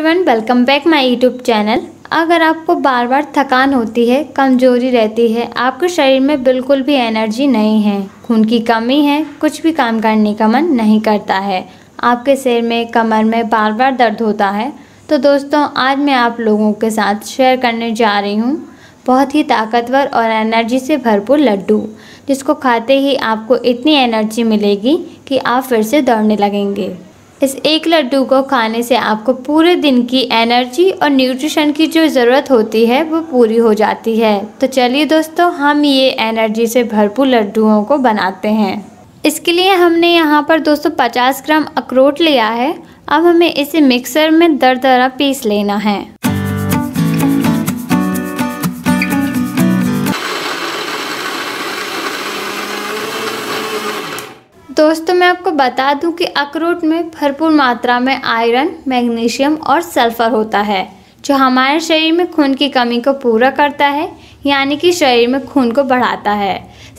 everyone welcome back my YouTube channel अगर आपको बार बार थकान होती है कमजोरी रहती है आपके शरीर में बिल्कुल भी एनर्जी नहीं है खून की कमी है कुछ भी काम करने का मन नहीं करता है आपके सिर में कमर में बार बार दर्द होता है तो दोस्तों आज मैं आप लोगों के साथ शेयर करने जा रही हूँ बहुत ही ताकतवर और एनर्जी से भरपूर लड्डू जिसको खाते ही आपको इतनी एनर्जी मिलेगी कि आप फिर से दौड़ने लगेंगे इस एक लड्डू को खाने से आपको पूरे दिन की एनर्जी और न्यूट्रिशन की जो ज़रूरत होती है वो पूरी हो जाती है तो चलिए दोस्तों हम ये एनर्जी से भरपूर लड्डुओं को बनाते हैं इसके लिए हमने यहाँ पर दोस्तों ग्राम अखरोट लिया है अब हमें इसे मिक्सर में दर दरा पीस लेना है दोस्तों मैं आपको बता दूं कि अखरोट में भरपूर मात्रा में आयरन मैग्नीशियम और सल्फर होता है जो हमारे शरीर में खून की कमी को पूरा करता है यानी कि शरीर में खून को बढ़ाता है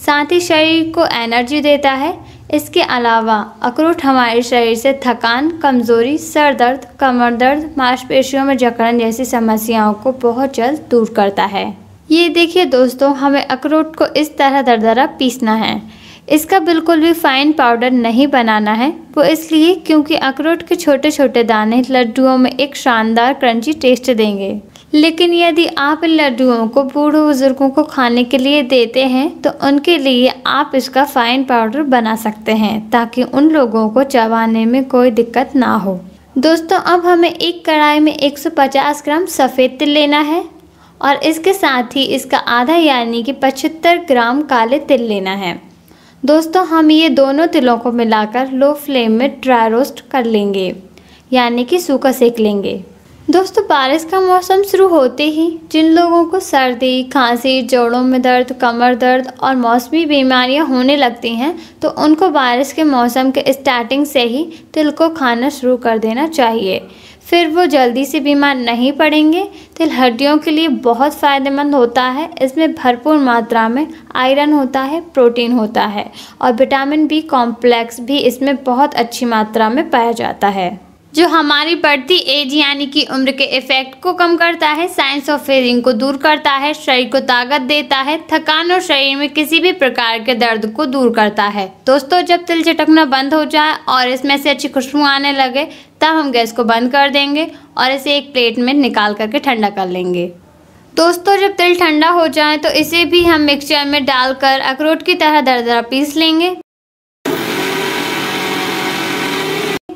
साथ ही शरीर को एनर्जी देता है इसके अलावा अखरोट हमारे शरीर से थकान कमज़ोरी सर दर्द कमर दर्द मांसपेशियों में जकड़न जैसी समस्याओं को बहुत जल्द दूर करता है ये देखिए दोस्तों हमें अखरोट को इस तरह दरदरा पीसना है इसका बिल्कुल भी फाइन पाउडर नहीं बनाना है वो इसलिए क्योंकि अखरोट के छोटे छोटे दाने लड्डुओं में एक शानदार क्रंची टेस्ट देंगे लेकिन यदि आप इन लड्डुओं को बूढ़े बुजुर्गों को खाने के लिए देते हैं तो उनके लिए आप इसका फाइन पाउडर बना सकते हैं ताकि उन लोगों को चबाने में कोई दिक्कत ना हो दोस्तों अब हमें एक कढ़ाई में 150 ग्राम सफ़ेद तिल लेना है और इसके साथ ही इसका आधा यानी कि पचहत्तर ग्राम काले तिल लेना है दोस्तों हम ये दोनों तिलों को मिलाकर लो फ्लेम में ड्राई रोस्ट कर लेंगे यानी कि सूखा सेक लेंगे दोस्तों बारिश का मौसम शुरू होते ही जिन लोगों को सर्दी खांसी जोड़ों में दर्द कमर दर्द और मौसमी बीमारियां होने लगती हैं तो उनको बारिश के मौसम के स्टार्टिंग से ही तिल को खाना शुरू कर देना चाहिए फिर वो जल्दी से बीमार नहीं पड़ेंगे तिल हड्डियों के लिए बहुत फ़ायदेमंद होता है इसमें भरपूर मात्रा में आयरन होता है प्रोटीन होता है और विटामिन बी कॉम्प्लेक्स भी इसमें बहुत अच्छी मात्रा में पाया जाता है जो हमारी बढ़ती एज यानी कि उम्र के इफेक्ट को कम करता है साइंस ऑफ एजिंग को दूर करता है शरीर को ताकत देता है थकान और शरीर में किसी भी प्रकार के दर्द को दूर करता है दोस्तों जब तिल चटकना बंद हो जाए और इसमें से अच्छी खुशबू आने लगे तब हम गैस को बंद कर देंगे और इसे एक प्लेट में निकाल करके ठंडा कर लेंगे दोस्तों जब तिल ठंडा हो जाए तो इसे भी हम मिक्सचर में डालकर अखरोट की तरह दरदरा पीस लेंगे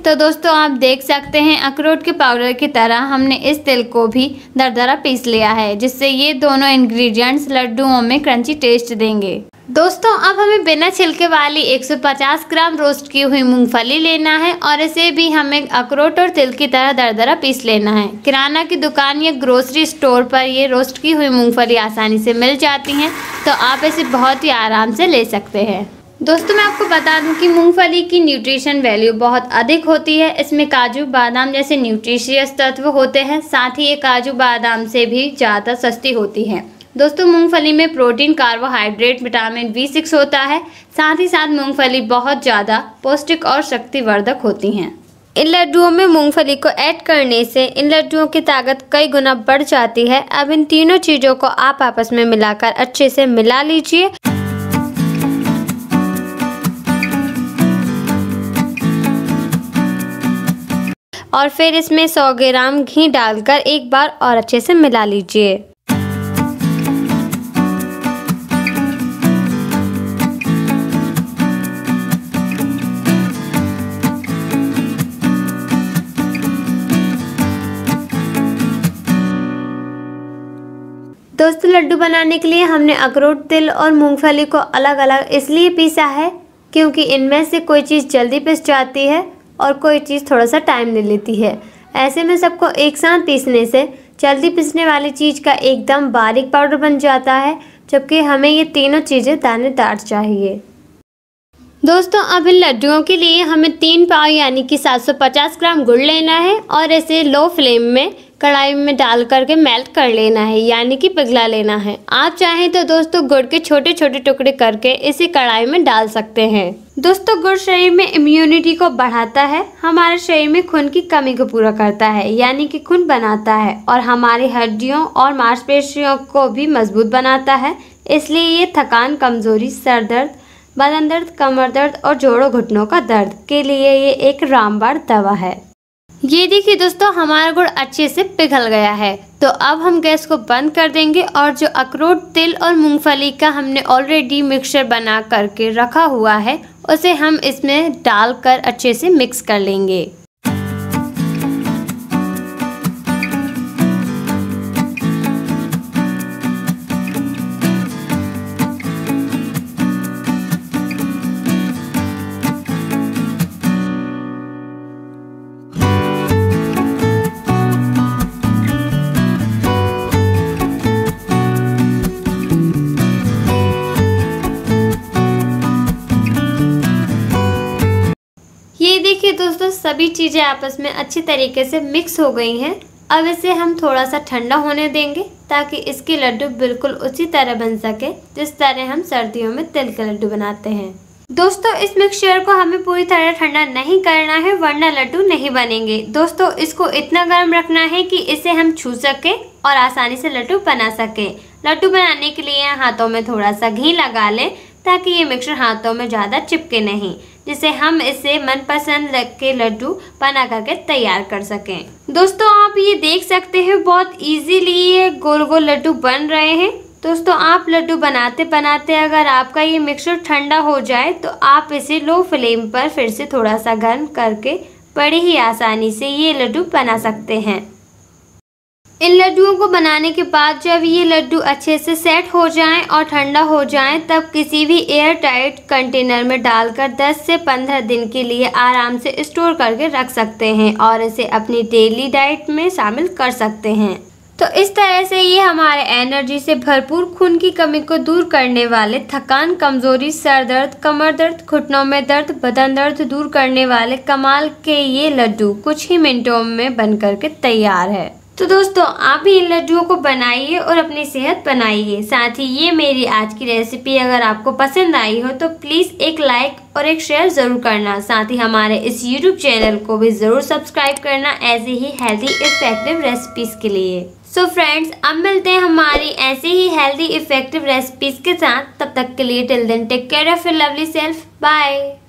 तो दोस्तों आप देख सकते हैं अखरोट के पाउडर की तरह हमने इस तिल को भी दरदरा पीस लिया है जिससे ये दोनों इंग्रेडिएंट्स लड्डुओं में क्रंची टेस्ट देंगे दोस्तों अब हमें बिना छिलके वाली 150 ग्राम रोस्ट की हुई मूंगफली लेना है और इसे भी हमें अखरोट और तिल की तरह दरदरा पीस लेना है किराना की दुकान या ग्रोसरी स्टोर पर ये रोस्ट की हुई मूंगफली आसानी से मिल जाती हैं तो आप इसे बहुत ही आराम से ले सकते हैं दोस्तों मैं आपको बता दूं कि मूंगफली की न्यूट्रिशन वैल्यू बहुत अधिक होती है इसमें काजू बादाम जैसे न्यूट्रिशियस तत्व होते हैं साथ ही ये काजू बादाम से भी ज़्यादा सस्ती होती है दोस्तों मूंगफली में protein carbohydrate vitamin B six होता है साथ ही साथ मूंगफली बहुत ज़्यादा पौष्टिक और शक्तिवर्धक होती हैं इन लड्डुओं में मूंगफली को ऐड करने से इन लड्डुओं की ताकत कई गुना बढ़ जाती है अब इन तीनों चीज़ों को आप आपस में मिलाकर अच्छे से मिला लीजिए और फिर इसमें 100 ग्राम घी डालकर एक बार और अच्छे से मिला लीजिए दोस्तों लड्डू बनाने के लिए हमने अखरोट तिल और मूंगफली को अलग अलग इसलिए पीसा है क्योंकि इनमें से कोई चीज़ जल्दी पिस जाती है और कोई चीज़ थोड़ा सा टाइम ले लेती है ऐसे में सबको एक साथ पीसने से जल्दी पिसने वाली चीज़ का एकदम बारीक पाउडर बन जाता है जबकि हमें ये तीनों चीज़ें दानेदार चाहिए दोस्तों अब इन लड्डुओं के लिए हमें तीन पाव यानी कि 750 ग्राम गुड़ लेना है और इसे लो फ्लेम में कढ़ाई में डाल करके मेल्ट कर लेना है यानी कि पिघला लेना है आप चाहें तो दोस्तों गुड़ के छोटे छोटे टुकड़े करके इसे कढ़ाई में डाल सकते हैं दोस्तों गुड़ शरीर में इम्यूनिटी को बढ़ाता है हमारे शरीर में खून की कमी को पूरा करता है यानी कि खून बनाता है और हमारी हड्डियों और मांसपेशियों को भी मजबूत बनाता है इसलिए ये थकान कमजोरी सर दर्द बदन दर्द कमर दर्द और जोड़ों घुटनों का दर्द के लिए ये एक रामबाण दवा है ये देखिए दोस्तों हमारा गुड़ अच्छे से पिघल गया है तो अब हम गैस को बंद कर देंगे और जो अखरोट तिल और मूंगफली का हमने ऑलरेडी मिक्सचर बना करके रखा हुआ है उसे हम इसमें डालकर अच्छे से मिक्स कर लेंगे सभी चीज़ें आपस में अच्छी तरीके से मिक्स हो गई हैं अब इसे हम थोड़ा सा ठंडा होने देंगे ताकि इसके लड्डू बिल्कुल उसी तरह बन सके जिस तरह हम सर्दियों में तिल के लड्डू बनाते हैं दोस्तों इस मिक्सचर को हमें पूरी तरह ठंडा नहीं करना है वरना लड्डू नहीं बनेंगे दोस्तों इसको इतना गर्म रखना है कि इसे हम छू सकें और आसानी से लड्डू बना सकें लड्डू बनाने के लिए हाथों में थोड़ा सा घी लगा लें ताकि ये मिक्सर हाथों में ज़्यादा चिपके नहीं जिसे हम इसे मनपसंद के लड्डू बना करके तैयार कर सकें दोस्तों आप ये देख सकते हैं बहुत इजीली ये गोल गोल लड्डू बन रहे हैं दोस्तों आप लड्डू बनाते बनाते अगर आपका ये मिक्सर ठंडा हो जाए तो आप इसे लो फ्लेम पर फिर से थोड़ा सा गर्म करके बड़ी ही आसानी से ये लड्डू बना सकते हैं इन लड्डुओं को बनाने के बाद जब ये लड्डू अच्छे से सेट हो जाएं और ठंडा हो जाएं तब किसी भी एयर टाइट कंटेनर में डालकर 10 से 15 दिन के लिए आराम से स्टोर करके रख सकते हैं और इसे अपनी डेली डाइट में शामिल कर सकते हैं तो इस तरह से ये हमारे एनर्जी से भरपूर खून की कमी को दूर करने वाले थकान कमजोरी सर दर्द कमर दर्द घुटनों में दर्द बदन दर्द दूर करने वाले कमाल के ये लड्डू कुछ ही मिनटों में बन करके तैयार है तो दोस्तों आप भी इन लड्डुओं को बनाइए और अपनी सेहत बनाइए साथ ही ये मेरी आज की रेसिपी अगर आपको पसंद आई हो तो प्लीज़ एक लाइक और एक शेयर ज़रूर करना साथ ही हमारे इस यूट्यूब चैनल को भी ज़रूर सब्सक्राइब करना ऐसे ही हेल्दी इफेक्टिव रेसिपीज़ के लिए सो so फ्रेंड्स अब मिलते हैं हमारी ऐसे ही हेल्दी इफेक्टिव रेसिपीज़ के साथ तब तक के लिए till then take care of your lovely self bye